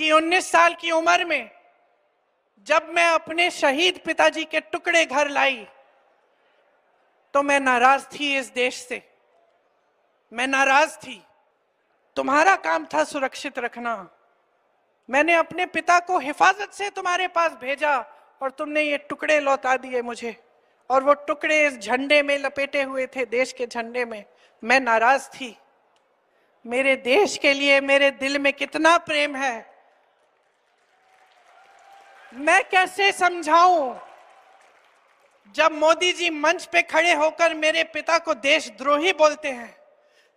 कि 19 साल की उम्र में जब मैं अपने शहीद पिताजी के टुकड़े घर लाई तो मैं नाराज थी इस देश से मैं नाराज थी तुम्हारा काम था सुरक्षित रखना मैंने अपने पिता को हिफाजत से तुम्हारे पास भेजा और तुमने ये टुकड़े लौटा दिए मुझे और वो टुकड़े इस झंडे में लपेटे हुए थे देश के झंडे में मैं नाराज थी मेरे देश के लिए मेरे दिल में कितना प्रेम है मैं कैसे समझाऊं जब मोदी जी मंच पे खड़े होकर मेरे पिता को देशद्रोही बोलते हैं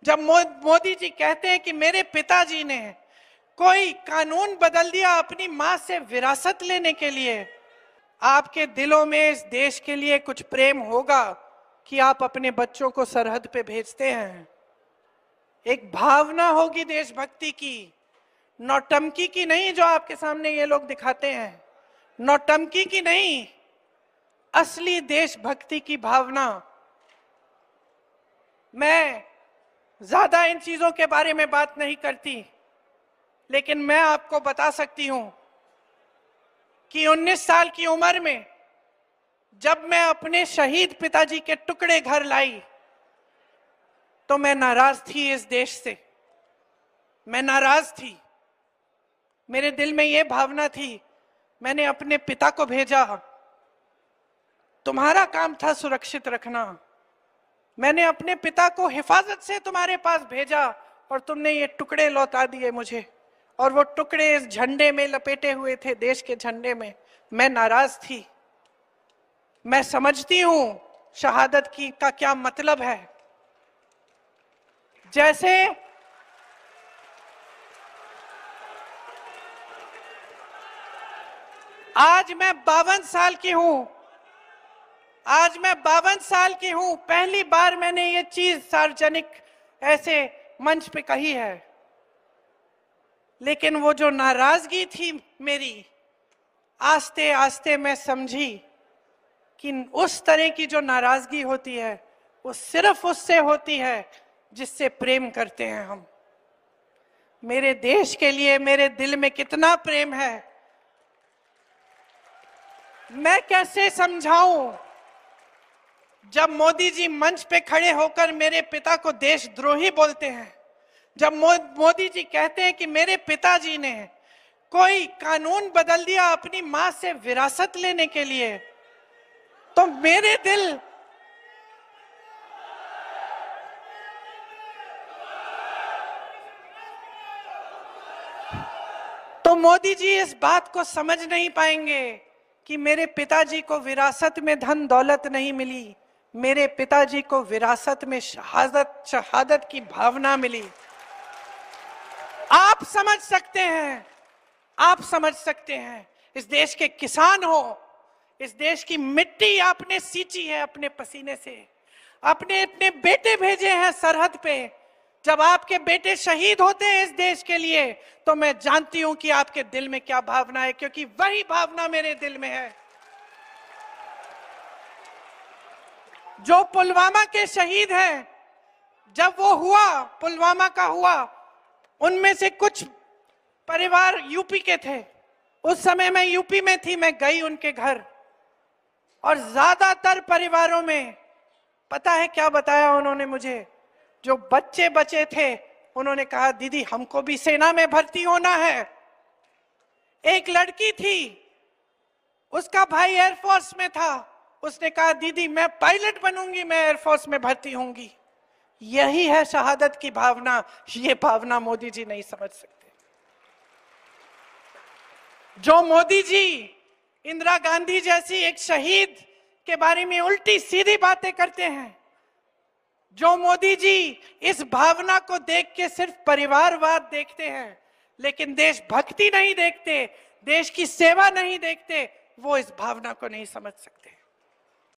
जब मो, मोदी जी कहते हैं कि मेरे पिताजी ने कोई कानून बदल दिया अपनी माँ से विरासत लेने के लिए आपके दिलों में इस देश के लिए कुछ प्रेम होगा कि आप अपने बच्चों को सरहद पे भेजते हैं एक भावना होगी देशभक्ति की नौटंकी की नहीं जो आपके सामने ये लोग दिखाते हैं नौटंकी की नहीं असली देशभक्ति की भावना मैं ज्यादा इन चीजों के बारे में बात नहीं करती लेकिन मैं आपको बता सकती हूं कि 19 साल की उम्र में जब मैं अपने शहीद पिताजी के टुकड़े घर लाई तो मैं नाराज थी इस देश से मैं नाराज थी मेरे दिल में यह भावना थी मैंने अपने पिता को भेजा तुम्हारा काम था सुरक्षित रखना मैंने अपने पिता को हिफाजत से तुम्हारे पास भेजा और तुमने ये टुकड़े लौटा दिए मुझे और वो टुकड़े इस झंडे में लपेटे हुए थे देश के झंडे में मैं नाराज थी मैं समझती हूं शहादत की का क्या मतलब है जैसे आज मैं बावन साल की हूं आज मैं बावन साल की हूं पहली बार मैंने ये चीज सार्वजनिक ऐसे मंच पे कही है लेकिन वो जो नाराजगी थी मेरी आस्ते आस्ते मैं समझी कि उस तरह की जो नाराजगी होती है वो सिर्फ उससे होती है जिससे प्रेम करते हैं हम मेरे देश के लिए मेरे दिल में कितना प्रेम है मैं कैसे समझाऊं जब मोदी जी मंच पे खड़े होकर मेरे पिता को देशद्रोही बोलते हैं जब मो, मोदी जी कहते हैं कि मेरे पिताजी ने कोई कानून बदल दिया अपनी मां से विरासत लेने के लिए तो मेरे दिल तो मोदी जी इस बात को समझ नहीं पाएंगे कि मेरे पिताजी को विरासत में धन दौलत नहीं मिली मेरे पिताजी को विरासत में शहादत शहादत की भावना मिली आप समझ सकते हैं आप समझ सकते हैं इस देश के किसान हो इस देश की मिट्टी आपने सींची है अपने पसीने से अपने अपने बेटे भेजे हैं सरहद पे जब आपके बेटे शहीद होते हैं इस देश के लिए तो मैं जानती हूं कि आपके दिल में क्या भावना है क्योंकि वही भावना मेरे दिल में है जो पुलवामा के शहीद हैं जब वो हुआ पुलवामा का हुआ उनमें से कुछ परिवार यूपी के थे उस समय मैं यूपी में थी मैं गई उनके घर और ज्यादातर परिवारों में पता है क्या बताया उन्होंने मुझे जो बच्चे बचे थे उन्होंने कहा दीदी हमको भी सेना में भर्ती होना है एक लड़की थी उसका भाई एयरफोर्स में था उसने कहा दीदी मैं पायलट बनूंगी मैं एयरफोर्स में भर्ती होंगी यही है शहादत की भावना ये भावना मोदी जी नहीं समझ सकते जो मोदी जी इंदिरा गांधी जैसी एक शहीद के बारे में उल्टी सीधी बातें करते हैं जो मोदी जी इस भावना को देख के सिर्फ परिवारवाद देखते हैं लेकिन देशभक्ति नहीं देखते देश की सेवा नहीं देखते वो इस भावना को नहीं समझ सकते